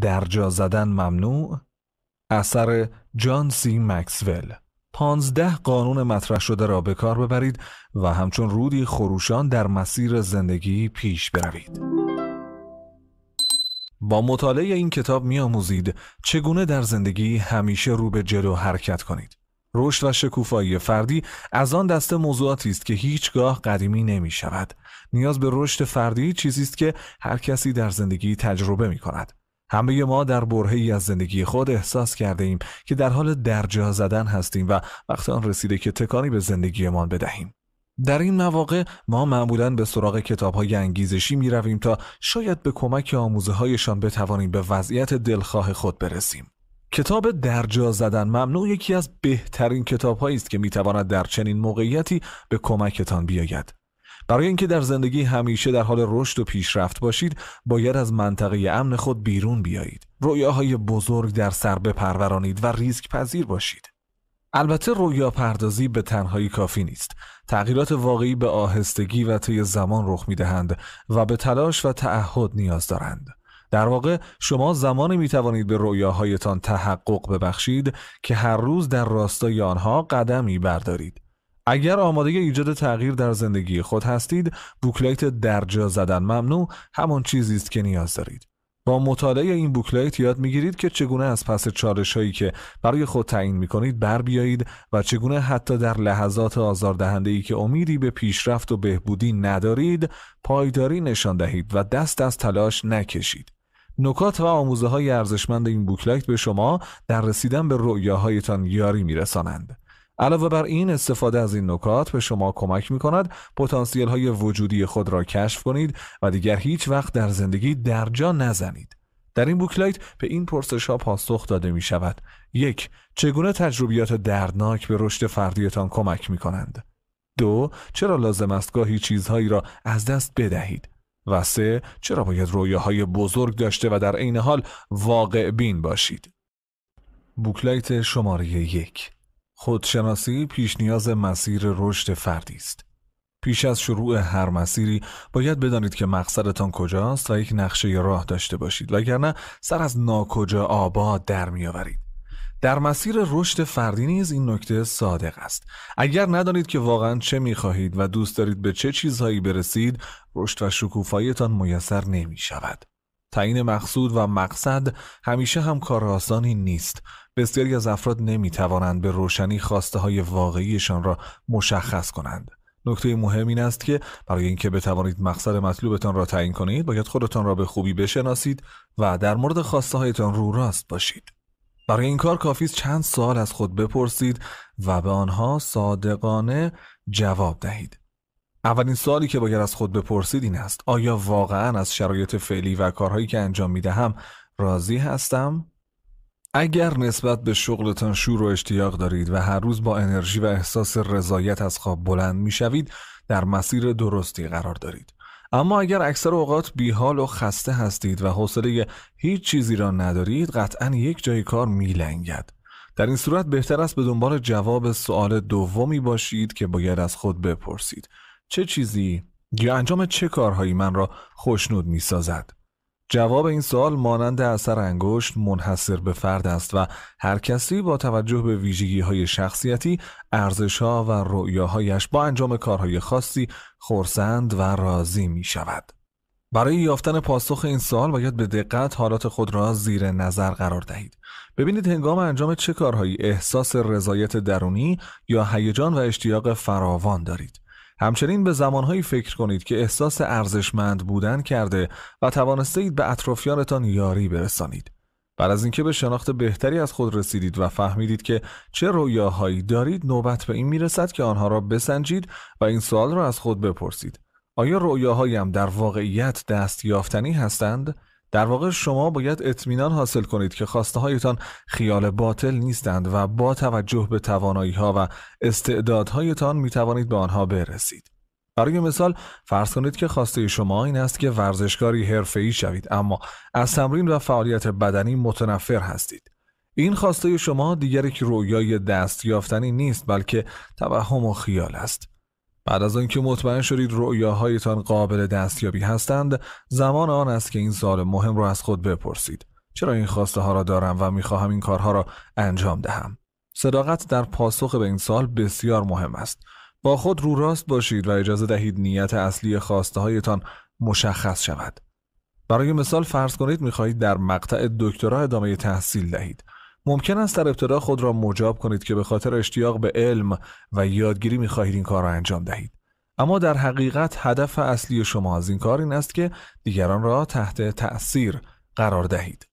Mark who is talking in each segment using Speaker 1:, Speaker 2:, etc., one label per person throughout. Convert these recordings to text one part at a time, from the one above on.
Speaker 1: درجا زدن ممنوع اثر جان سی مکسول پانزده قانون مطرح شده را به کار ببرید و همچون رودی خروشان در مسیر زندگی پیش بروید با مطالعه این کتاب میآموزید چگونه در زندگی همیشه رو به جلو حرکت کنید رشد و شکوفایی فردی از آن دسته موضوعاتی است که هیچگاه قدیمی نمی شود. نیاز به رشد فردی چیزی است که هر کسی در زندگی تجربه می کند. همه ما در ای از زندگی خود احساس کرده ایم که در حال درجا زدن هستیم و وقت آن رسیده که تکانی به زندگیمان بدهیم. در این مواقع ما معمولا به سراغ کتاب های انگیزشی می رویم تا شاید به کمک آموزه هایشان بتوانیم به وضعیت دلخواه خود برسیم. کتاب درجا زدن ممنوع یکی از بهترین کتاب است که می تواند در چنین موقعیتی به کمکتان بیاید. برای اینکه در زندگی همیشه در حال رشد و پیشرفت باشید باید از منطقه امن خود بیرون بیایید رویاهای بزرگ در سر بپرورانید و ریسک پذیر باشید البته رویا پردازی به تنهایی کافی نیست. تغییرات واقعی به آهستگی و طی زمان رخ می دهند و به تلاش و تعهد نیاز دارند. در واقع شما زمانی می توانید به رویاهایتان تحقق ببخشید که هر روز در راستای آنها قدمی بردارید. اگر آماده ایجاد تغییر در زندگی خود هستید، بوکلیت درجا زدن ممنوع همان چیزی است که نیاز دارید. با مطالعه این بوکلایت یاد میگیرید که چگونه از پس چالش هایی که برای خود تعیین می کنید بر بیایید و چگونه حتی در لحظات آزاردهنده ای که امیدی به پیشرفت و بهبودی ندارید پایداری نشان دهید و دست از تلاش نکشید. نکات و آموزه های ارزشمند این بوکلیت به شما در رسیدن به رؤیاهایتان یاری میرسانند. علاوه بر این استفاده از این نکات به شما کمک می کند پتانسیل های وجودی خود را کشف کنید و دیگر هیچ وقت در زندگی درجا نزنید. در این بوکلایت به این پرسش ها پاسخ داده می شود. یک چگونه تجربیات دردناک به رشد فردیتان کمک می کنند؟ دو چرا لازم است گاهی چیزهایی را از دست بدهید؟ و سه چرا باید های بزرگ داشته و در عین حال واقع بین باشید؟ بوکلایت شماره یک خودشناسی پیش نیاز مسیر رشد فردی است. پیش از شروع هر مسیری باید بدانید که مقصدتان کجاست و یک نقشه راه داشته باشید وگرنه سر از ناکجا آباد در آورید در مسیر رشد فردی نیز این نکته صادق است. اگر ندانید که واقعا چه می خواهید و دوست دارید به چه چیزهایی برسید، رشد و شکوفاییتان میسر نمی شود. تعیین مقصود و مقصد همیشه هم کار آسانی نیست. بسیاری از افراد نمی توانند به روشنی خواسته های واقعیشان را مشخص کنند. نکته مهم این است که برای اینکه بتوانید مقصد مطلوبتان را تعیین کنید باید خودتان را به خوبی بشناسید و در مورد خواسته هایتان رو راست باشید. برای این کار کافی چند سال از خود بپرسید و به آنها صادقانه جواب دهید. اولین سوالی که باید از خود بپرسید این است آیا واقعا از شرایط فعلی و کارهایی که انجام می دهم راضی هستم؟ اگر نسبت به شغلتان شور و اشتیاق دارید و هر روز با انرژی و احساس رضایت از خواب بلند می شوید در مسیر درستی قرار دارید. اما اگر اکثر اوقات بیحال و خسته هستید و حوصله هیچ چیزی را ندارید قطعا یک جای کار میلنگد در این صورت بهتر است به دنبال جواب سوال دومی باشید که باید از خود بپرسید چه چیزی یا انجام چه کارهایی من را خوشنود می سازد؟ جواب این سوال مانند اثر انگشت منحصر به فرد است و هر کسی با توجه به ویژگی های شخصیتی، ارزش ها و رؤیاهایش با انجام کارهای خاصی خورسند و راضی می شود. برای یافتن پاسخ این سوال باید به دقت حالات خود را زیر نظر قرار دهید. ببینید هنگام انجام چه کارهایی احساس رضایت درونی یا هیجان و اشتیاق فراوان دارید. همچنین به زمانهایی فکر کنید که احساس ارزشمند بودن کرده و توانسته اید به اطرافیانتان یاری برسانید. بعد از اینکه به شناخت بهتری از خود رسیدید و فهمیدید که چه رویاهایی دارید نوبت به این میرسد که آنها را بسنجید و این سوال را از خود بپرسید. آیا رویاهایم در واقعیت دست یافتنی هستند؟ در واقع شما باید اطمینان حاصل کنید که خواسته هایتان خیال باطل نیستند و با توجه به توانایی ها و استعدادهایتان می توانید به آنها برسید. برای مثال فرض کنید که خواسته شما این است که ورزشکاری ای شوید اما از تمرین و فعالیت بدنی متنفر هستید. این خواسته شما دیگر یک رویای دست یافتنی نیست بلکه توهم و خیال است. بعد از آنکه مطمئن شدید رؤیاهایتان قابل دستیابی هستند زمان آن است که این سال مهم را از خود بپرسید چرا این خواسته ها را دارم و میخواهم این کارها را انجام دهم صداقت در پاسخ به این سال بسیار مهم است با خود رو راست باشید و اجازه دهید نیت اصلی خواسته هایتان مشخص شود برای مثال فرض کنید میخواهید در مقطع دکترا ادامه تحصیل دهید ممکن است در ابتدا خود را مجاب کنید که به خاطر اشتیاق به علم و یادگیری میخواهید این کار را انجام دهید اما در حقیقت هدف اصلی شما از این کار این است که دیگران را تحت تأثیر قرار دهید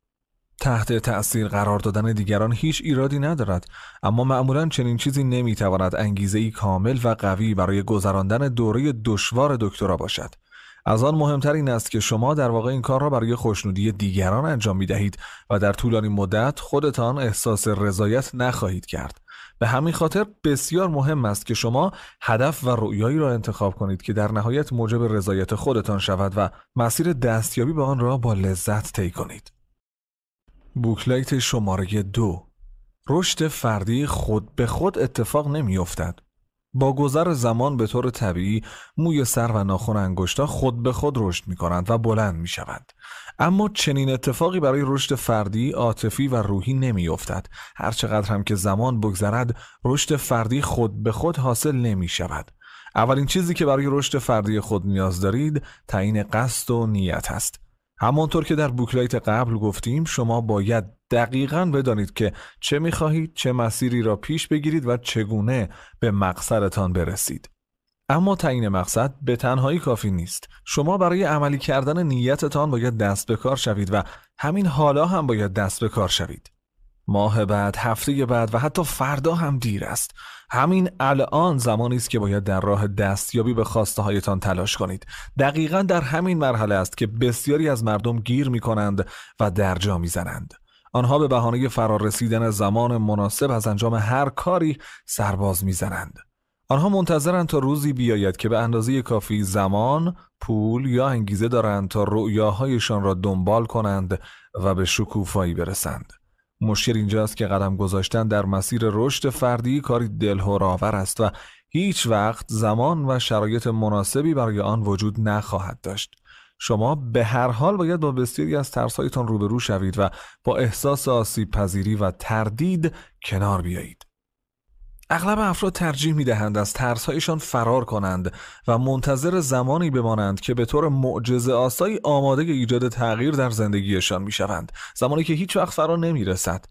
Speaker 1: تحت تأثیر قرار دادن دیگران هیچ ایرادی ندارد اما معمولا چنین چیزی نمیتواند انگیزه ای کامل و قوی برای گذراندن دوره دشوار دکترا باشد از آن مهمتر این است که شما در واقع این کار را برای خوشنودی دیگران انجام می دهید و در طولانی مدت خودتان احساس رضایت نخواهید کرد. به همین خاطر بسیار مهم است که شما هدف و رؤیایی را انتخاب کنید که در نهایت موجب رضایت خودتان شود و مسیر دستیابی به آن را با لذت طی کنید. بوکلایت شماره دو رشد فردی خود به خود اتفاق افتد؟ با گذر زمان به طور طبیعی موی سر و ناخن انگشتا خود به خود رشد می کنند و بلند می شوند. اما چنین اتفاقی برای رشد فردی، عاطفی و روحی نمی افتد. هرچقدر هم که زمان بگذرد رشد فردی خود به خود حاصل نمی شود. اولین چیزی که برای رشد فردی خود نیاز دارید تعیین قصد و نیت است. همانطور که در بوکلایت قبل گفتیم شما باید دقیقا بدانید که چه میخواهید چه مسیری را پیش بگیرید و چگونه به مقصدتان برسید اما تعیین مقصد به تنهایی کافی نیست شما برای عملی کردن نیتتان باید دست به کار شوید و همین حالا هم باید دست به کار شوید ماه بعد هفته بعد و حتی فردا هم دیر است همین الان زمانی است که باید در راه دستیابی به خواسته هایتان تلاش کنید دقیقا در همین مرحله است که بسیاری از مردم گیر می کنند و درجا می زنند آنها به بهانه فرار رسیدن زمان مناسب از انجام هر کاری سرباز میزنند. آنها منتظرند تا روزی بیاید که به اندازه کافی زمان، پول یا انگیزه دارند تا رؤیاهایشان را دنبال کنند و به شکوفایی برسند. مشکل اینجاست که قدم گذاشتن در مسیر رشد فردی کاری دلهورآور است و هیچ وقت زمان و شرایط مناسبی برای آن وجود نخواهد داشت. شما به هر حال باید با بسیاری از ترسایتان روبرو شوید و با احساس آسیب پذیری و تردید کنار بیایید. اغلب افراد ترجیح می دهند از ترسهایشان فرار کنند و منتظر زمانی بمانند که به طور معجزه آسایی آماده ایجاد تغییر در زندگیشان می شوند. زمانی که هیچ وقت فرا نمی رسد.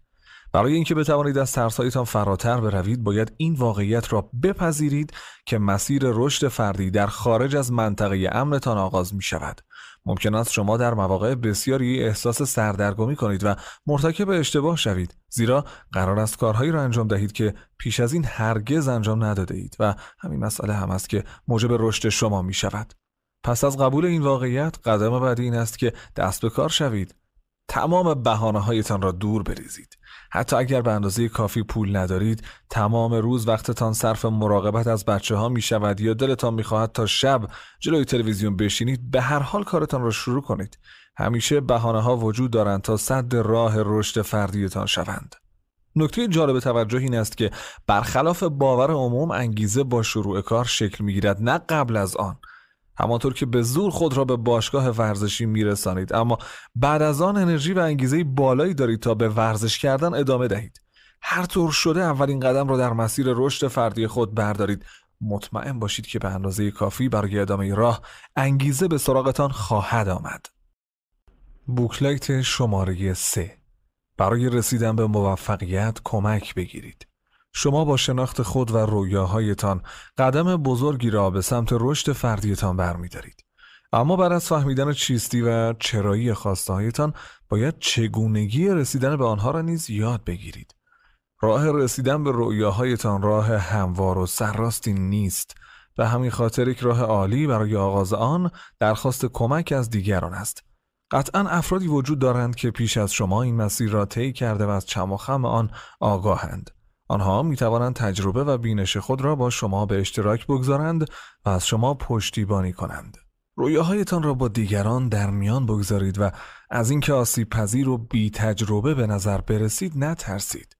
Speaker 1: برای اینکه بتوانید از ترسهایتان فراتر بروید باید این واقعیت را بپذیرید که مسیر رشد فردی در خارج از منطقه امنتان آغاز می شود. ممکن است شما در مواقع بسیاری احساس سردرگمی کنید و مرتکب اشتباه شوید زیرا قرار است کارهایی را انجام دهید که پیش از این هرگز انجام نداده اید و همین مسئله هم است که موجب رشد شما می شود پس از قبول این واقعیت قدم بعدی این است که دست به کار شوید تمام بهانه هایتان را دور بریزید حتی اگر به اندازه کافی پول ندارید تمام روز وقتتان صرف مراقبت از بچه ها می شود یا دلتان می خواهد تا شب جلوی تلویزیون بشینید به هر حال کارتان را شروع کنید همیشه بهانه ها وجود دارند تا صد راه رشد فردیتان شوند نکته جالب توجه این است که برخلاف باور عموم انگیزه با شروع کار شکل می گیرد نه قبل از آن همانطور که به زور خود را به باشگاه ورزشی میرسانید اما بعد از آن انرژی و انگیزه بالایی دارید تا به ورزش کردن ادامه دهید هر طور شده اولین قدم را در مسیر رشد فردی خود بردارید مطمئن باشید که به اندازه کافی برای ادامه راه انگیزه به سراغتان خواهد آمد بوکلایت شماره 3 برای رسیدن به موفقیت کمک بگیرید شما با شناخت خود و رویاهایتان قدم بزرگی را به سمت رشد فردیتان برمیدارید. اما بر از فهمیدن چیستی و چرایی خواستهایتان باید چگونگی رسیدن به آنها را نیز یاد بگیرید. راه رسیدن به رویاهایتان راه هموار و سرراستی نیست و همین خاطر یک راه عالی برای آغاز آن درخواست کمک از دیگران است. قطعا افرادی وجود دارند که پیش از شما این مسیر را طی کرده و از چم و خم آن آگاهند. آنها می توانند تجربه و بینش خود را با شما به اشتراک بگذارند و از شما پشتیبانی کنند. رویاهایتان را با دیگران در میان بگذارید و از اینکه آسیب پذیر و بی تجربه به نظر برسید نترسید.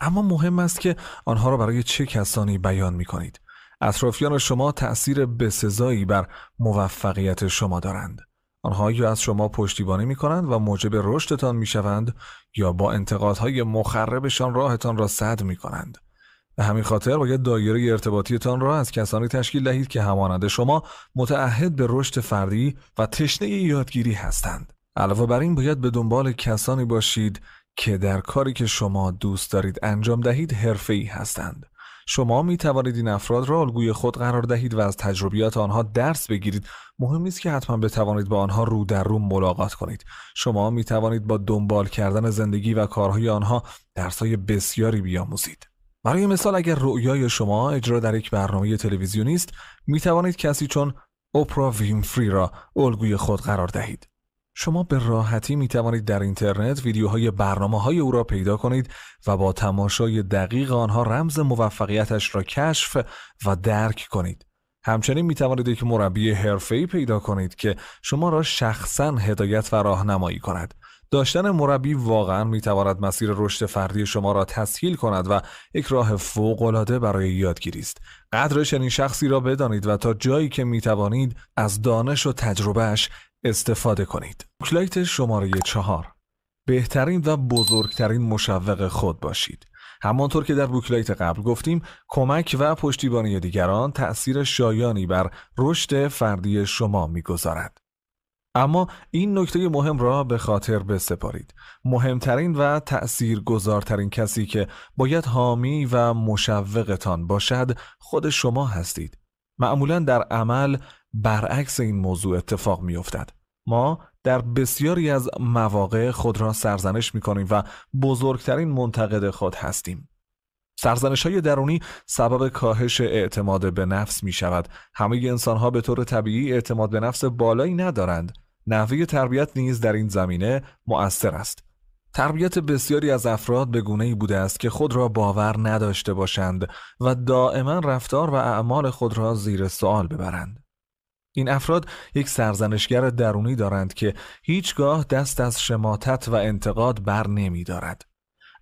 Speaker 1: اما مهم است که آنها را برای چه کسانی بیان می کنید. اطرافیان شما تأثیر بسزایی بر موفقیت شما دارند. آنها یا از شما پشتیبانی می کنند و موجب رشدتان می شوند یا با انتقادهای مخربشان راهتان را سد می کنند. به همین خاطر باید دایره ارتباطیتان را از کسانی تشکیل دهید که همانند شما متعهد به رشد فردی و تشنه یادگیری هستند. علاوه بر این باید به دنبال کسانی باشید که در کاری که شما دوست دارید انجام دهید حرفه‌ای هستند. شما می توانید این افراد را الگوی خود قرار دهید و از تجربیات آنها درس بگیرید مهم نیست که حتما بتوانید با آنها رو در رو ملاقات کنید شما می توانید با دنبال کردن زندگی و کارهای آنها درسهای بسیاری بیاموزید برای مثال اگر رؤیای شما اجرا در یک برنامه تلویزیونی است می توانید کسی چون اوپرا وینفری را الگوی خود قرار دهید شما به راحتی می توانید در اینترنت ویدیوهای برنامه های او را پیدا کنید و با تماشای دقیق آنها رمز موفقیتش را کشف و درک کنید. همچنین می توانید یک مربی ای پیدا کنید که شما را شخصا هدایت و راهنمایی کند. داشتن مربی واقعا می تواند مسیر رشد فردی شما را تسهیل کند و یک راه العاده برای یادگیری است قدر چنین شخصی را بدانید و تا جایی که می توانید از دانش و تجربهش استفاده کنید. بوکلایت شماره چهار بهترین و بزرگترین مشوق خود باشید. همانطور که در بوکلایت قبل گفتیم کمک و پشتیبانی دیگران تأثیر شایانی بر رشد فردی شما میگذارد. اما این نکته مهم را به خاطر بسپارید. مهمترین و تأثیر گذارترین کسی که باید حامی و مشوقتان باشد خود شما هستید. معمولا در عمل برعکس این موضوع اتفاق می افتد. ما در بسیاری از مواقع خود را سرزنش می کنیم و بزرگترین منتقد خود هستیم. سرزنش های درونی سبب کاهش اعتماد به نفس می شود. همه انسان ها به طور طبیعی اعتماد به نفس بالایی ندارند. نحوه تربیت نیز در این زمینه مؤثر است. تربیت بسیاری از افراد به گونه ای بوده است که خود را باور نداشته باشند و دائما رفتار و اعمال خود را زیر سوال ببرند. این افراد یک سرزنشگر درونی دارند که هیچگاه دست از شماتت و انتقاد بر نمی دارد.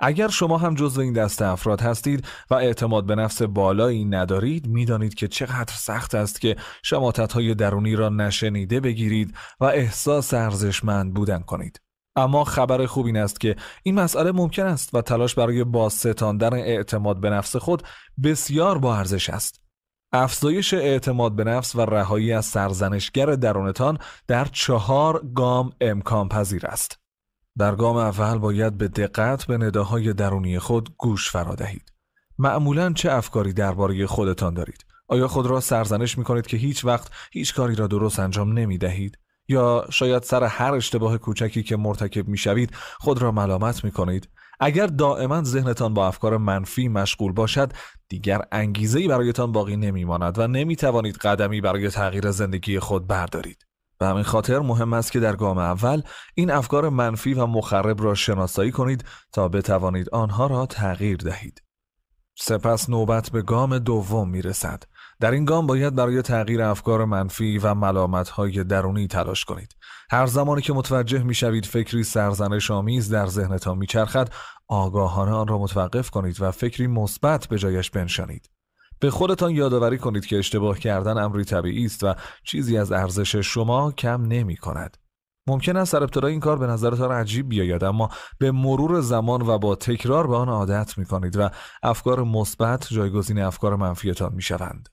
Speaker 1: اگر شما هم جزو این دست افراد هستید و اعتماد به نفس بالایی ندارید دانید که چقدر سخت است که شماتت های درونی را نشنیده بگیرید و احساس ارزشمند بودن کنید. اما خبر خوب این است که این مسئله ممکن است و تلاش برای باستاندن اعتماد به نفس خود بسیار با ارزش است. افزایش اعتماد به نفس و رهایی از سرزنشگر درونتان در چهار گام امکان پذیر است. در گام اول باید به دقت به نداهای درونی خود گوش فرا دهید. معمولا چه افکاری درباره خودتان دارید؟ آیا خود را سرزنش می کنید که هیچ وقت هیچ کاری را درست انجام نمی دهید؟ یا شاید سر هر اشتباه کوچکی که مرتکب می شوید خود را ملامت می کنید؟ اگر دائما ذهنتان با افکار منفی مشغول باشد دیگر انگیزه ای برایتان باقی نمیماند و نمی توانید قدمی برای تغییر زندگی خود بردارید به همین خاطر مهم است که در گام اول این افکار منفی و مخرب را شناسایی کنید تا بتوانید آنها را تغییر دهید سپس نوبت به گام دوم می رسد در این گام باید برای تغییر افکار منفی و های درونی تلاش کنید. هر زمانی که متوجه شوید فکری سرزنش آمیز در ذهنتان چرخد آگاهانه آن را متوقف کنید و فکری مثبت به جایش بنشانید. به خودتان یادآوری کنید که اشتباه کردن امری طبیعی است و چیزی از ارزش شما کم نمی کند. ممکن است در ابتدا این کار به نظرتان عجیب بیاید اما به مرور زمان و با تکرار به آن عادت می کنید و افکار مثبت جایگزین افکار منفیتان می شوند.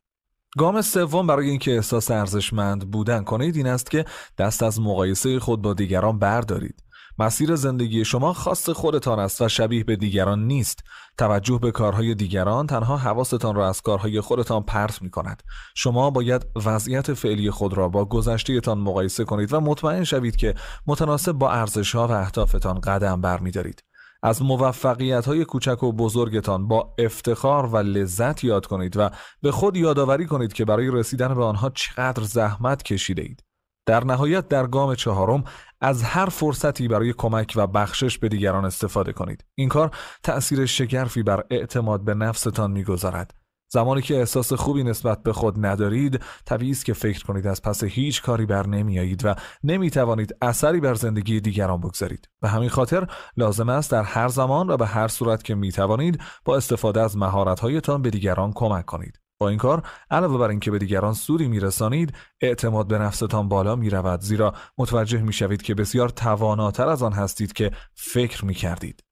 Speaker 1: گام سوم برای اینکه احساس ارزشمند بودن کنید این است که دست از مقایسه خود با دیگران بردارید مسیر زندگی شما خاص خودتان است و شبیه به دیگران نیست توجه به کارهای دیگران تنها حواستان را از کارهای خودتان پرت می کند شما باید وضعیت فعلی خود را با گذشتهتان مقایسه کنید و مطمئن شوید که متناسب با ارزشها و اهدافتان قدم برمیدارید از موفقیت های کوچک و بزرگتان با افتخار و لذت یاد کنید و به خود یادآوری کنید که برای رسیدن به آنها چقدر زحمت کشیده اید. در نهایت در گام چهارم از هر فرصتی برای کمک و بخشش به دیگران استفاده کنید. این کار تأثیر شگرفی بر اعتماد به نفستان میگذارد. زمانی که احساس خوبی نسبت به خود ندارید طبیعی است که فکر کنید از پس هیچ کاری بر نمیآیید و نمی توانید اثری بر زندگی دیگران بگذارید به همین خاطر لازم است در هر زمان و به هر صورت که می توانید با استفاده از هایتان به دیگران کمک کنید با این کار علاوه بر اینکه به دیگران سودی میرسانید اعتماد به نفستان بالا می رود زیرا متوجه شوید که بسیار تواناتر از آن هستید که فکر کردید.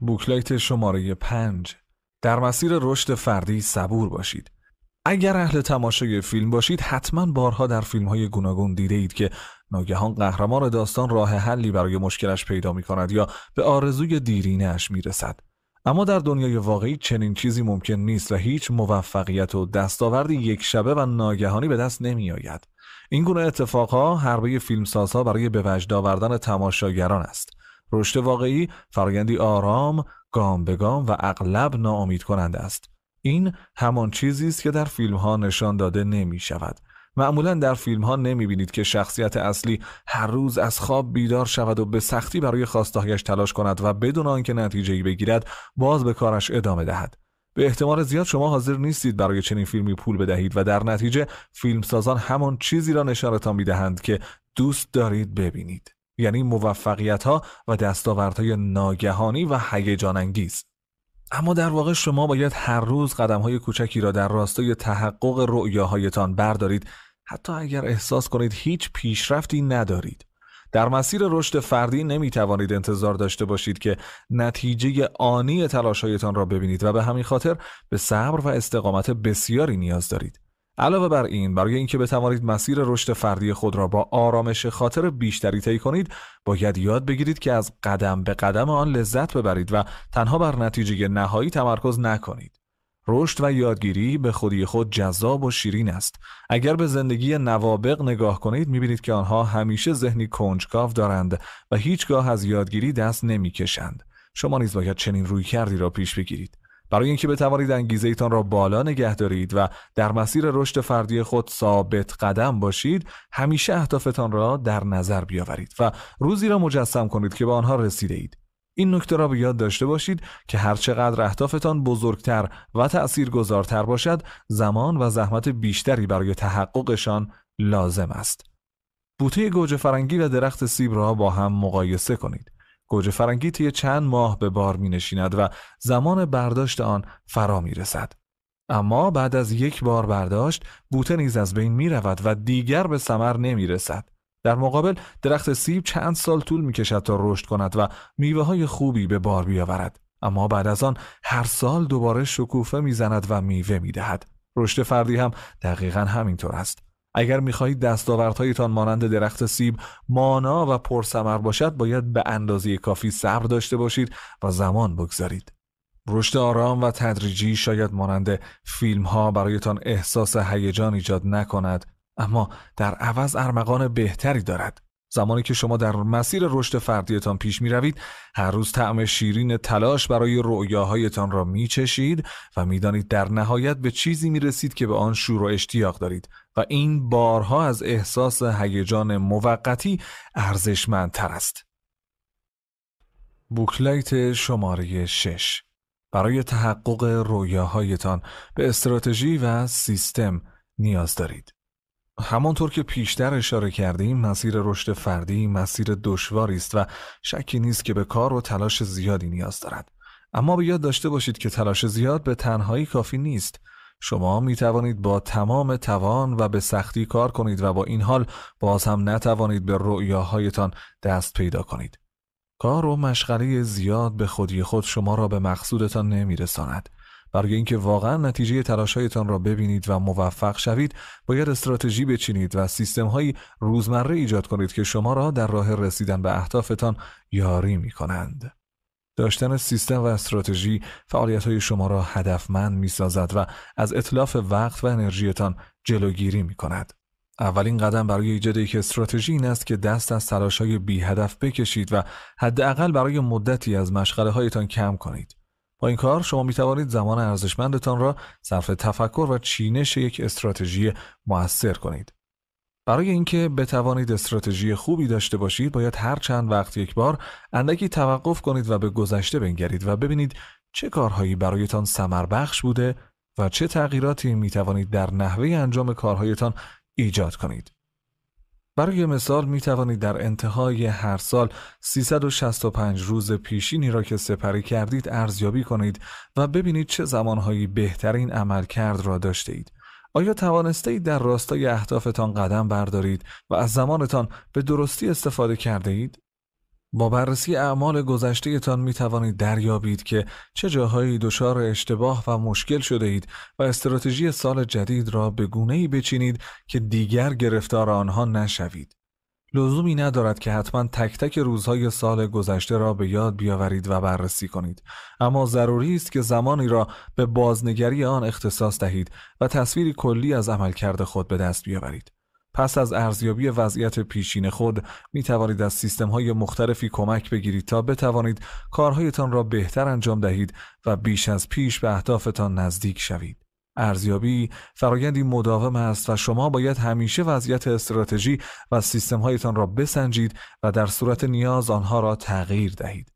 Speaker 1: بوکلایت شماره 5 در مسیر رشد فردی صبور باشید. اگر اهل تماشای فیلم باشید حتما بارها در فیلم های گوناگون دیده اید که ناگهان قهرمان داستان راه حلی برای مشکلش پیدا می یا به آرزوی دیرینهش می رسد. اما در دنیای واقعی چنین چیزی ممکن نیست و هیچ موفقیت و دستاوردی یک شبه و ناگهانی به دست نمی آید. این گونه اتفاقها حربه فیلمسازها برای به وجد آوردن تماشاگران است. رشد واقعی فرایندی آرام، گام به گام و اغلب ناامید کننده است. این همان چیزی است که در فیلم ها نشان داده نمی شود. معمولا در فیلم ها نمی بینید که شخصیت اصلی هر روز از خواب بیدار شود و به سختی برای خواستهایش تلاش کند و بدون آنکه نتیجه بگیرد باز به کارش ادامه دهد. به احتمال زیاد شما حاضر نیستید برای چنین فیلمی پول بدهید و در نتیجه فیلمسازان همان چیزی را نشانتان میدهند که دوست دارید ببینید. یعنی موفقیت ها و دستاوردهای ناگهانی و هیجان انگیز اما در واقع شما باید هر روز قدم های کوچکی را در راستای تحقق رؤیاهایتان بردارید حتی اگر احساس کنید هیچ پیشرفتی ندارید در مسیر رشد فردی نمی توانید انتظار داشته باشید که نتیجه آنی تلاشهایتان را ببینید و به همین خاطر به صبر و استقامت بسیاری نیاز دارید علاوه بر این برای اینکه بتوانید مسیر رشد فردی خود را با آرامش خاطر بیشتری طی کنید باید یاد بگیرید که از قدم به قدم آن لذت ببرید و تنها بر نتیجه نهایی تمرکز نکنید رشد و یادگیری به خودی خود جذاب و شیرین است اگر به زندگی نوابق نگاه کنید میبینید که آنها همیشه ذهنی کنجکاو دارند و هیچگاه از یادگیری دست نمیکشند شما نیز باید چنین رویکردی را پیش بگیرید برای اینکه بتوانید انگیزه ایتان را بالا نگه دارید و در مسیر رشد فردی خود ثابت قدم باشید همیشه اهدافتان را در نظر بیاورید و روزی را مجسم کنید که به آنها رسیده اید این نکته را به یاد داشته باشید که هرچقدر اهدافتان بزرگتر و گذارتر باشد زمان و زحمت بیشتری برای تحققشان لازم است بوته گوجه فرنگی و درخت سیب را با هم مقایسه کنید گوجه فرنگی طی چند ماه به بار می نشیند و زمان برداشت آن فرا می رسد. اما بعد از یک بار برداشت بوته نیز از بین می رود و دیگر به ثمر نمی رسد. در مقابل درخت سیب چند سال طول می کشد تا رشد کند و میوه های خوبی به بار بیاورد. اما بعد از آن هر سال دوباره شکوفه میزند و میوه می دهد. رشد فردی هم دقیقا همینطور است. اگر میخواهید دستاوردهایتان مانند درخت سیب مانا و پرثمر باشد باید به اندازه کافی صبر داشته باشید و زمان بگذارید رشد آرام و تدریجی شاید مانند فیلم ها برایتان احساس هیجان ایجاد نکند اما در عوض ارمغان بهتری دارد زمانی که شما در مسیر رشد فردیتان پیش می روید هر روز طعم شیرین تلاش برای رؤیاهایتان را می چشید و می دانید در نهایت به چیزی می رسید که به آن شور و اشتیاق دارید و این بارها از احساس هیجان موقتی ارزشمندتر است. بوکلایت شماره 6 برای تحقق رویاهایتان به استراتژی و سیستم نیاز دارید. همانطور که پیشتر اشاره کردیم مسیر رشد فردی مسیر دشواری است و شکی نیست که به کار و تلاش زیادی نیاز دارد اما به یاد داشته باشید که تلاش زیاد به تنهایی کافی نیست شما می توانید با تمام توان و به سختی کار کنید و با این حال باز هم نتوانید به رؤیاهایتان دست پیدا کنید. کار و مشغله زیاد به خودی خود شما را به مقصودتان نمی رساند. برای اینکه واقعا نتیجه تلاشهایتان را ببینید و موفق شوید باید استراتژی بچینید و سیستم های روزمره ایجاد کنید که شما را در راه رسیدن به اهدافتان یاری می کنند. داشتن سیستم و استراتژی فعالیت های شما را هدفمند می سازد و از اطلاف وقت و انرژیتان جلوگیری می کند. اولین قدم برای ایجاد یک استراتژی این است که دست از تلاش های بی هدف بکشید و حداقل برای مدتی از مشغله هایتان کم کنید. با این کار شما می توانید زمان ارزشمندتان را صرف تفکر و چینش یک استراتژی موثر کنید. برای اینکه بتوانید استراتژی خوبی داشته باشید باید هر چند وقت یک بار اندکی توقف کنید و به گذشته بنگرید و ببینید چه کارهایی برایتان سمر بخش بوده و چه تغییراتی می توانید در نحوه انجام کارهایتان ایجاد کنید. برای مثال می توانید در انتهای هر سال 365 روز پیشینی را که سپری کردید ارزیابی کنید و ببینید چه زمانهایی بهترین عملکرد را داشته اید. آیا توانسته اید در راستای اهدافتان قدم بردارید و از زمانتان به درستی استفاده کرده اید؟ با بررسی اعمال گذشتهتان می توانید دریابید که چه جاهایی دچار اشتباه و مشکل شده اید و استراتژی سال جدید را به گونه ای بچینید که دیگر گرفتار آنها نشوید. لزومی ندارد که حتما تک تک روزهای سال گذشته را به یاد بیاورید و بررسی کنید اما ضروری است که زمانی را به بازنگری آن اختصاص دهید و تصویری کلی از عملکرد خود به دست بیاورید پس از ارزیابی وضعیت پیشین خود می توانید از سیستم های مختلفی کمک بگیرید تا بتوانید کارهایتان را بهتر انجام دهید و بیش از پیش به اهدافتان نزدیک شوید ارزیابی فرایندی مداوم است و شما باید همیشه وضعیت استراتژی و سیستم هایتان را بسنجید و در صورت نیاز آنها را تغییر دهید.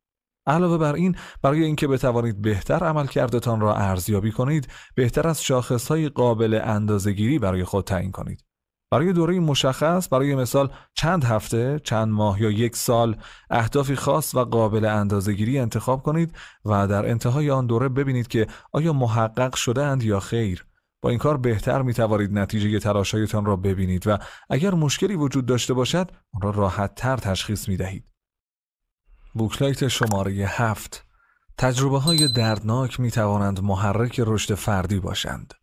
Speaker 1: علاوه بر این برای اینکه بتوانید بهتر عملکردتان را ارزیابی کنید بهتر از های قابل اندازگیری برای خود تعیین کنید برای دوره مشخص برای مثال چند هفته، چند ماه یا یک سال اهدافی خاص و قابل اندازهگیری انتخاب کنید و در انتهای آن دوره ببینید که آیا محقق شده اند یا خیر. با این کار بهتر می توانید نتیجه تلاشهایتان را ببینید و اگر مشکلی وجود داشته باشد آن را راحت تر تشخیص می دهید. بوکلایت شماره 7 تجربه های دردناک می توانند محرک رشد فردی باشند.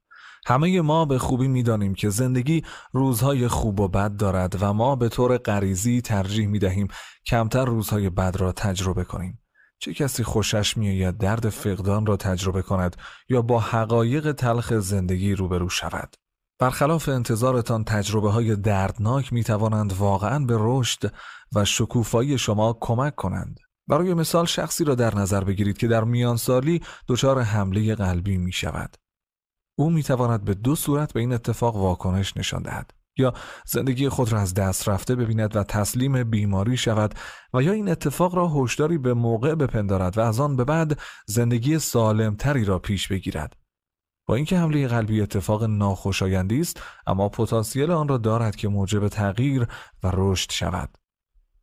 Speaker 1: همه ما به خوبی میدانیم که زندگی روزهای خوب و بد دارد و ما به طور غریزی ترجیح می دهیم کمتر روزهای بد را تجربه کنیم. چه کسی خوشش میآید درد فقدان را تجربه کند یا با حقایق تلخ زندگی روبرو شود؟ برخلاف انتظارتان تجربه های دردناک می توانند واقعا به رشد و شکوفایی شما کمک کنند. برای مثال شخصی را در نظر بگیرید که در میانسالی دچار حمله قلبی می شود. او میتواند به دو صورت به این اتفاق واکنش نشان دهد یا زندگی خود را از دست رفته ببیند و تسلیم بیماری شود و یا این اتفاق را هشداری به موقع بپندارد و از آن به بعد زندگی سالمتری را پیش بگیرد با اینکه حمله قلبی اتفاق ناخوشایندی است اما پتانسیل آن را دارد که موجب تغییر و رشد شود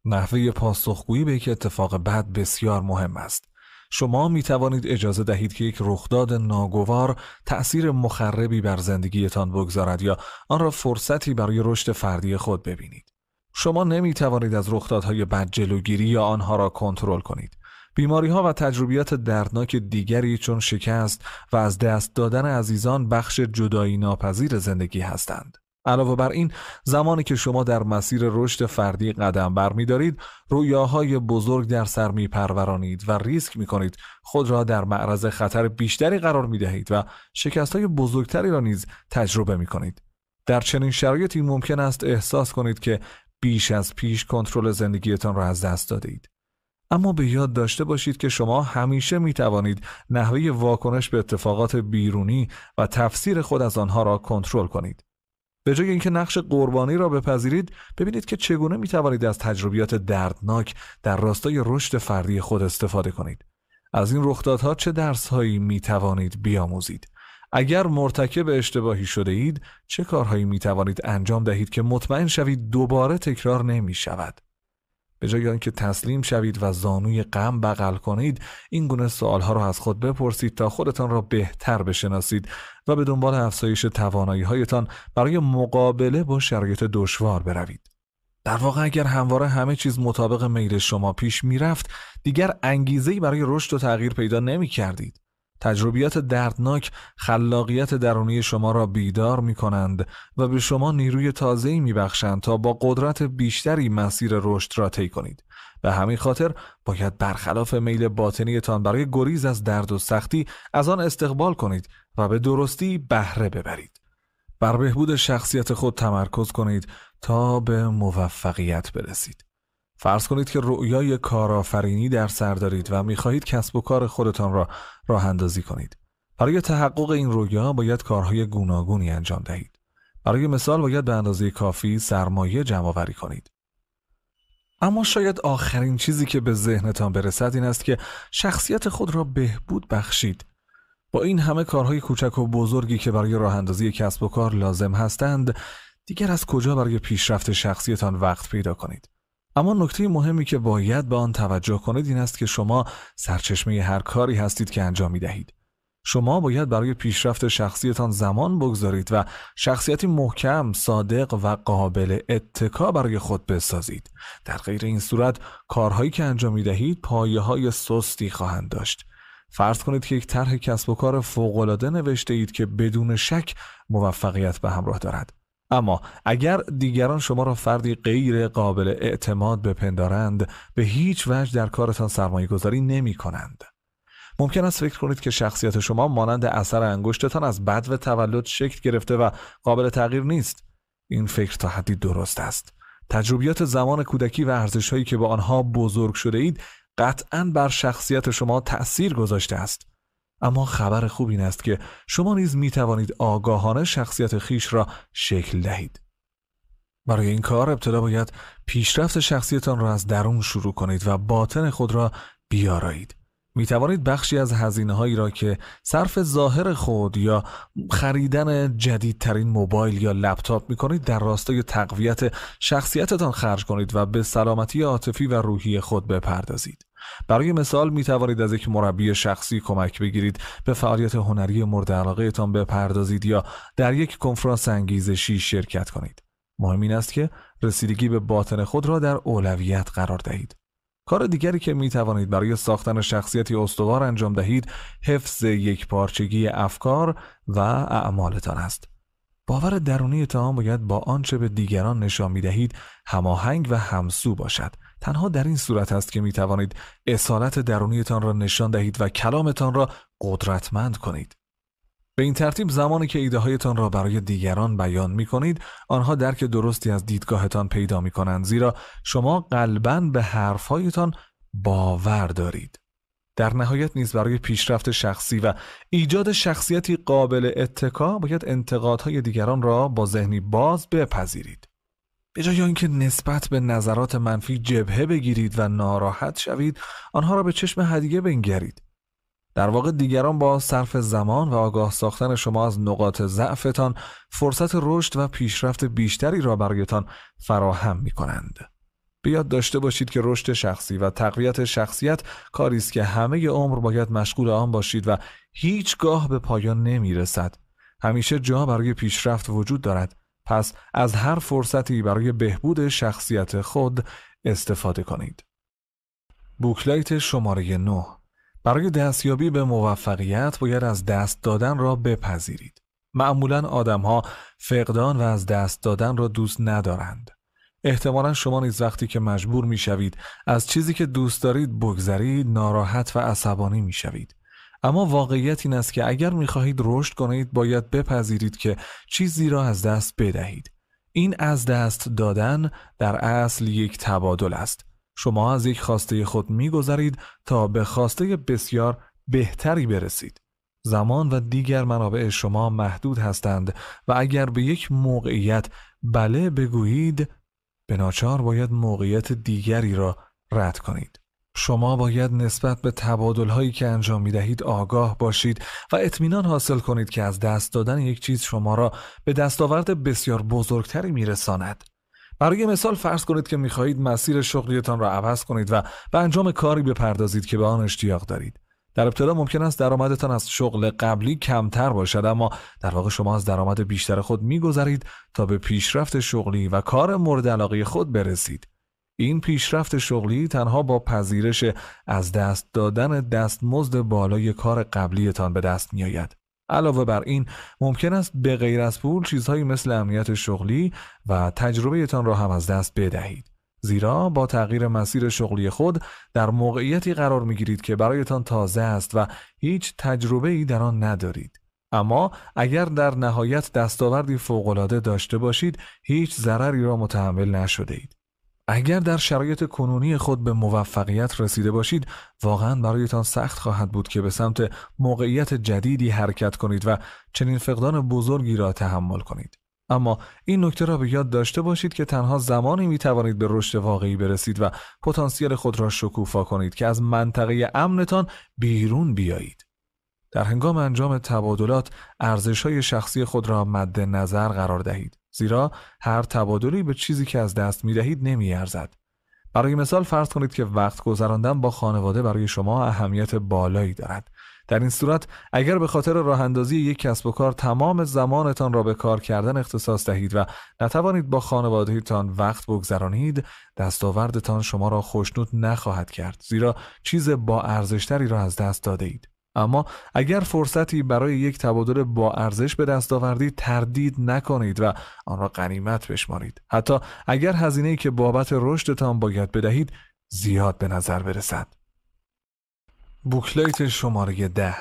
Speaker 1: نحوه پاسخگویی به یک اتفاق بد بسیار مهم است شما می توانید اجازه دهید که یک رخداد ناگوار تأثیر مخربی بر زندگیتان بگذارد یا آن را فرصتی برای رشد فردی خود ببینید. شما نمی توانید از رخدادهای بد جلوگیری یا آنها را کنترل کنید. بیماری ها و تجربیات دردناک دیگری چون شکست و از دست دادن عزیزان بخش جدایی ناپذیر زندگی هستند. علاوه بر این زمانی که شما در مسیر رشد فردی قدم برمیدارید رویاهای بزرگ در سر میپرورانید و ریسک میکنید خود را در معرض خطر بیشتری قرار میدهید و شکستهای بزرگتری را نیز تجربه میکنید در چنین شرایطی ممکن است احساس کنید که بیش از پیش کنترل زندگیتان را از دست دادید اما به یاد داشته باشید که شما همیشه می توانید نحوه واکنش به اتفاقات بیرونی و تفسیر خود از آنها را کنترل کنید. به جای اینکه نقش قربانی را بپذیرید ببینید که چگونه می توانید از تجربیات دردناک در راستای رشد فردی خود استفاده کنید از این رخدادها چه درس هایی می توانید بیاموزید اگر مرتکب اشتباهی شده اید چه کارهایی می توانید انجام دهید که مطمئن شوید دوباره تکرار نمی شود به جای آنکه تسلیم شوید و زانوی غم بغل کنید این گونه سوالها را از خود بپرسید تا خودتان را بهتر بشناسید و به دنبال افزایش توانایی هایتان برای مقابله با شرایط دشوار بروید در واقع اگر همواره همه چیز مطابق میل شما پیش میرفت دیگر انگیزه برای رشد و تغییر پیدا نمی کردید. تجربیات دردناک خلاقیت درونی شما را بیدار می کنند و به شما نیروی تازه‌ای می بخشند تا با قدرت بیشتری مسیر رشد را طی کنید. به همین خاطر باید برخلاف میل باطنیتان برای گریز از درد و سختی از آن استقبال کنید و به درستی بهره ببرید. بر بهبود شخصیت خود تمرکز کنید تا به موفقیت برسید. فرض کنید که رؤیای کارآفرینی در سر دارید و میخواهید کسب و کار خودتان را راه اندازی کنید. برای تحقق این رویا باید کارهای گوناگونی انجام دهید. برای مثال باید به اندازه کافی سرمایه جمع کنید. اما شاید آخرین چیزی که به ذهنتان برسد این است که شخصیت خود را بهبود بخشید. با این همه کارهای کوچک و بزرگی که برای راه اندازی کسب و کار لازم هستند، دیگر از کجا برای پیشرفت شخصیتان وقت پیدا کنید؟ اما نکته مهمی که باید به آن توجه کنید این است که شما سرچشمه هر کاری هستید که انجام می دهید. شما باید برای پیشرفت شخصیتان زمان بگذارید و شخصیتی محکم، صادق و قابل اتکا برای خود بسازید. در غیر این صورت کارهایی که انجام می دهید پایه های سستی خواهند داشت. فرض کنید که یک طرح کسب و کار فوقالعاده نوشته اید که بدون شک موفقیت به همراه دارد. اما اگر دیگران شما را فردی غیر قابل اعتماد بپندارند به هیچ وجه در کارتان سرمایه گذاری نمی کنند. ممکن است فکر کنید که شخصیت شما مانند اثر انگشتتان از بد و تولد شکل گرفته و قابل تغییر نیست. این فکر تا حدی درست است. تجربیات زمان کودکی و ارزشهایی که با آنها بزرگ شده اید قطعا بر شخصیت شما تأثیر گذاشته است. اما خبر خوب این است که شما نیز می توانید آگاهانه شخصیت خیش را شکل دهید. برای این کار ابتدا باید پیشرفت شخصیتان را از درون شروع کنید و باطن خود را بیارایید. می توانید بخشی از هزینه هایی را که صرف ظاهر خود یا خریدن جدیدترین موبایل یا لپتاپ می کنید در راستای تقویت شخصیتتان خرج کنید و به سلامتی عاطفی و روحی خود بپردازید. برای مثال می توانید از یک مربی شخصی کمک بگیرید به فعالیت هنری مورد علاقهتان بپردازید یا در یک کنفرانس انگیزشی شرکت کنید مهم این است که رسیدگی به باطن خود را در اولویت قرار دهید کار دیگری که می توانید برای ساختن شخصیتی استوار انجام دهید حفظ یک پارچگی افکار و اعمالتان است. باور درونی تمام باید با آنچه به دیگران نشان می دهید هماهنگ و همسو باشد تنها در این صورت است که می توانید اصالت درونیتان را نشان دهید و کلامتان را قدرتمند کنید. به این ترتیب زمانی که ایده هایتان را برای دیگران بیان می کنید آنها درک درستی از دیدگاهتان پیدا می کنند زیرا شما قلبا به حرفهایتان باور دارید. در نهایت نیز برای پیشرفت شخصی و ایجاد شخصیتی قابل اتکا باید انتقادهای دیگران را با ذهنی باز بپذیرید. به جای آنکه نسبت به نظرات منفی جبهه بگیرید و ناراحت شوید آنها را به چشم هدیه بنگرید در واقع دیگران با صرف زمان و آگاه ساختن شما از نقاط ضعفتان فرصت رشد و پیشرفت بیشتری را برایتان فراهم می کنند. بیاد داشته باشید که رشد شخصی و تقویت شخصیت کاری است که همه عمر باید مشغول آن باشید و هیچگاه به پایان نمی رسد. همیشه جا برای پیشرفت وجود دارد. پس از هر فرصتی برای بهبود شخصیت خود استفاده کنید. بوکلایت شماره 9 برای دستیابی به موفقیت باید از دست دادن را بپذیرید. معمولا آدمها فقدان و از دست دادن را دوست ندارند. احتمالا شما نیز وقتی که مجبور می شوید از چیزی که دوست دارید بگذرید ناراحت و عصبانی می شوید. اما واقعیت این است که اگر میخواهید رشد کنید باید بپذیرید که چیزی را از دست بدهید. این از دست دادن در اصل یک تبادل است. شما از یک خواسته خود میگذرید تا به خواسته بسیار بهتری برسید. زمان و دیگر منابع شما محدود هستند و اگر به یک موقعیت بله بگویید به ناچار باید موقعیت دیگری را رد کنید. شما باید نسبت به تبادل هایی که انجام می دهید آگاه باشید و اطمینان حاصل کنید که از دست دادن یک چیز شما را به دستاورد بسیار بزرگتری می رساند. برای مثال فرض کنید که می مسیر شغلیتان را عوض کنید و به انجام کاری بپردازید که به آن اشتیاق دارید. در ابتدا ممکن است درآمدتان از شغل قبلی کمتر باشد اما در واقع شما از درآمد بیشتر خود میگذرید تا به پیشرفت شغلی و کار مورد علاقه خود برسید این پیشرفت شغلی تنها با پذیرش از دست دادن دستمزد بالای کار قبلیتان به دست می آید. علاوه بر این ممکن است به غیر از پول چیزهایی مثل امنیت شغلی و تجربهتان را هم از دست بدهید. زیرا با تغییر مسیر شغلی خود در موقعیتی قرار می گیرید که برایتان تازه است و هیچ تجربه ای در آن ندارید. اما اگر در نهایت دستاوردی فوقالعاده داشته باشید هیچ ضرری را متحمل نشده اید. اگر در شرایط کنونی خود به موفقیت رسیده باشید واقعا برایتان سخت خواهد بود که به سمت موقعیت جدیدی حرکت کنید و چنین فقدان بزرگی را تحمل کنید اما این نکته را به یاد داشته باشید که تنها زمانی می توانید به رشد واقعی برسید و پتانسیل خود را شکوفا کنید که از منطقه امنتان بیرون بیایید در هنگام انجام تبادلات ارزش های شخصی خود را مد نظر قرار دهید زیرا هر تبادلی به چیزی که از دست می دهید نمی ارزد. برای مثال فرض کنید که وقت گذراندن با خانواده برای شما اهمیت بالایی دارد. در این صورت اگر به خاطر راه اندازی یک کسب و کار تمام زمانتان را به کار کردن اختصاص دهید و نتوانید با خانوادهتان وقت بگذرانید دستاوردتان شما را خوشنود نخواهد کرد زیرا چیز با ارزشتری را از دست داده اما اگر فرصتی برای یک تبادل با ارزش به دست آوردید تردید نکنید و آن را غنیمت بشمارید حتی اگر هزینه‌ای که بابت رشدتان باید بدهید زیاد به نظر برسد بوکلیت شماره ده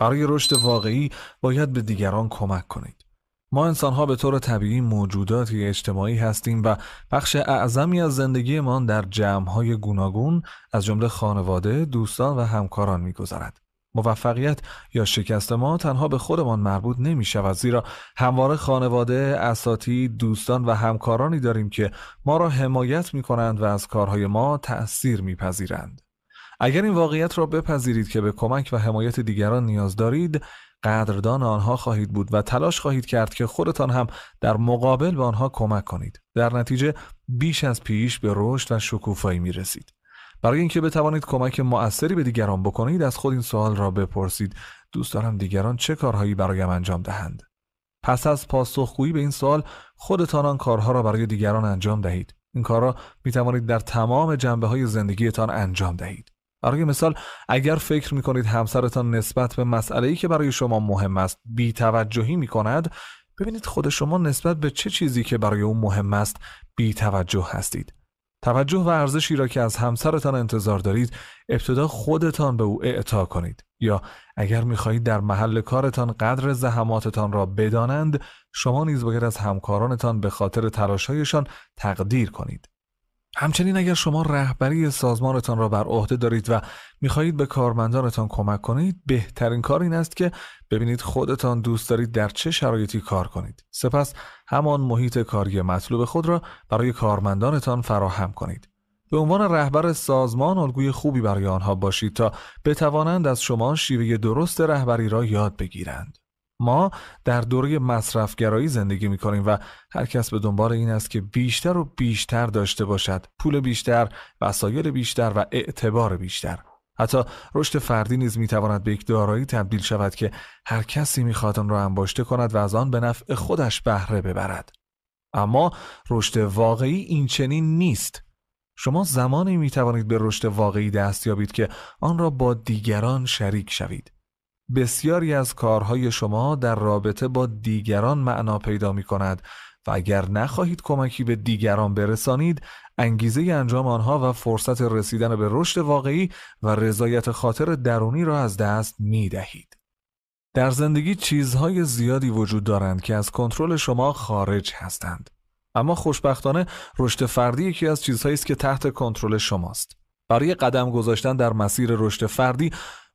Speaker 1: برای رشد واقعی باید به دیگران کمک کنید ما انسانها به طور طبیعی موجوداتی اجتماعی هستیم و بخش اعظمی از زندگیمان در جمعهای گوناگون از جمله خانواده، دوستان و همکاران می‌گذرد. موفقیت یا شکست ما تنها به خودمان مربوط نمی شود زیرا همواره خانواده، اساتی، دوستان و همکارانی داریم که ما را حمایت می کنند و از کارهای ما تأثیر می پذیرند. اگر این واقعیت را بپذیرید که به کمک و حمایت دیگران نیاز دارید، قدردان آنها خواهید بود و تلاش خواهید کرد که خودتان هم در مقابل به آنها کمک کنید. در نتیجه بیش از پیش به رشد و شکوفایی می رسید. برای اینکه بتوانید کمک مؤثری به دیگران بکنید از خود این سوال را بپرسید دوست دارم دیگران چه کارهایی برایم انجام دهند پس از پاسخگویی به این سوال خودتان آن کارها را برای دیگران انجام دهید این کار را می توانید در تمام جنبه های زندگیتان انجام دهید برای مثال اگر فکر می کنید همسرتان نسبت به مسئله ای که برای شما مهم است بی توجهی می کند ببینید خود شما نسبت به چه چیزی که برای او مهم است بی توجه هستید توجه و ارزشی را که از همسرتان انتظار دارید ابتدا خودتان به او اعطا کنید یا اگر میخواهید در محل کارتان قدر زحماتتان را بدانند شما نیز باید از همکارانتان به خاطر تلاشهایشان تقدیر کنید همچنین اگر شما رهبری سازمانتان را بر عهده دارید و میخواهید به کارمندانتان کمک کنید بهترین کار این است که ببینید خودتان دوست دارید در چه شرایطی کار کنید سپس همان محیط کاری مطلوب خود را برای کارمندانتان فراهم کنید به عنوان رهبر سازمان الگوی خوبی برای آنها باشید تا بتوانند از شما شیوه درست رهبری را یاد بگیرند ما در دوره مصرفگرایی زندگی می کنیم و هر کس به دنبال این است که بیشتر و بیشتر داشته باشد پول بیشتر وسایل بیشتر و اعتبار بیشتر حتی رشد فردی نیز میتواند به یک دارایی تبدیل شود که هر کسی میخواد آن را انباشته کند و از آن به نفع خودش بهره ببرد اما رشد واقعی این چنین نیست شما زمانی می توانید به رشد واقعی دست یابید که آن را با دیگران شریک شوید بسیاری از کارهای شما در رابطه با دیگران معنا پیدا می کند و اگر نخواهید کمکی به دیگران برسانید انگیزه انجام آنها و فرصت رسیدن به رشد واقعی و رضایت خاطر درونی را از دست می دهید. در زندگی چیزهای زیادی وجود دارند که از کنترل شما خارج هستند. اما خوشبختانه رشد فردی یکی از چیزهایی است که تحت کنترل شماست. برای قدم گذاشتن در مسیر رشد فردی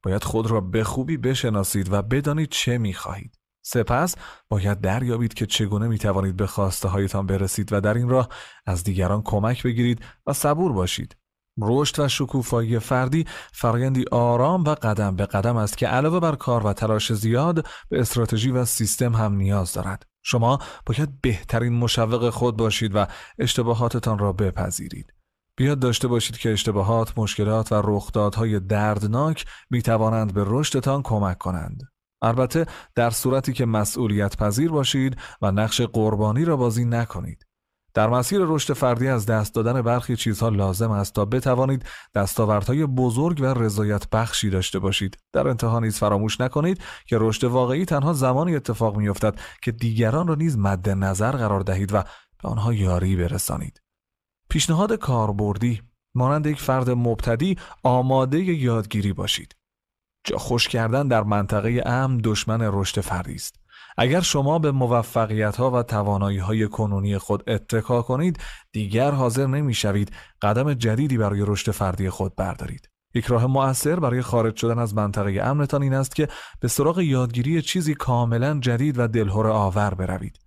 Speaker 1: باید خود را به خوبی بشناسید و بدانید چه خواهید. سپس باید دریابید که چگونه می توانید به خواسته هایتان برسید و در این راه از دیگران کمک بگیرید و صبور باشید. رشد و شکوفایی فردی فرایندی آرام و قدم به قدم است که علاوه بر کار و تلاش زیاد به استراتژی و سیستم هم نیاز دارد. شما باید بهترین مشوق خود باشید و اشتباهاتتان را بپذیرید. بیاد داشته باشید که اشتباهات، مشکلات و رخدادهای دردناک توانند به رشدتان کمک کنند. البته در صورتی که مسئولیت پذیر باشید و نقش قربانی را بازی نکنید. در مسیر رشد فردی از دست دادن برخی چیزها لازم است تا بتوانید دستاوردهای بزرگ و رضایت بخشی داشته باشید. در انتها نیز فراموش نکنید که رشد واقعی تنها زمانی اتفاق افتد که دیگران را نیز مد نظر قرار دهید و به آنها یاری برسانید. پیشنهاد کاربردی مانند یک فرد مبتدی آماده یادگیری باشید. جا خوش کردن در منطقه امن دشمن رشد فردی است. اگر شما به موفقیت ها و توانایی های کنونی خود اتکا کنید دیگر حاضر نمی شوید قدم جدیدی برای رشد فردی خود بردارید. یک راه مؤثر برای خارج شدن از منطقه امنتان این است که به سراغ یادگیری چیزی کاملا جدید و دلهره آور بروید.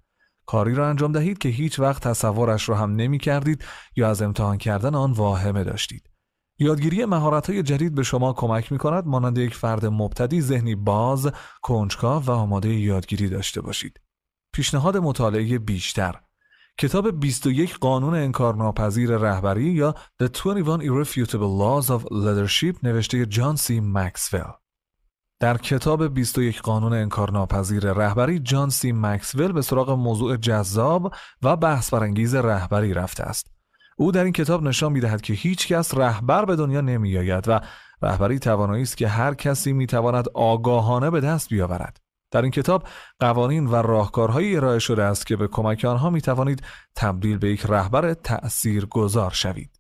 Speaker 1: کاری را انجام دهید که هیچ وقت تصورش را هم نمی کردید یا از امتحان کردن آن واهمه داشتید. یادگیری مهارت های جدید به شما کمک می کند مانند یک فرد مبتدی ذهنی باز، کنجکاو و آماده یادگیری داشته باشید. پیشنهاد مطالعه بیشتر کتاب 21 قانون انکارناپذیر رهبری یا The 21 Irrefutable Laws of Leadership نوشته جان سی مکسفیل در کتاب 21 قانون انکارناپذیر رهبری جان سی مکسول به سراغ موضوع جذاب و بحث برانگیز رهبری رفته است. او در این کتاب نشان میدهد که هیچ کس رهبر به دنیا آید و رهبری توانایی است که هر کسی میتواند آگاهانه به دست بیاورد. در این کتاب قوانین و راهکارهایی ارائه شده است که به کمک آنها می توانید تبدیل به یک رهبر تأثیر گذار شوید.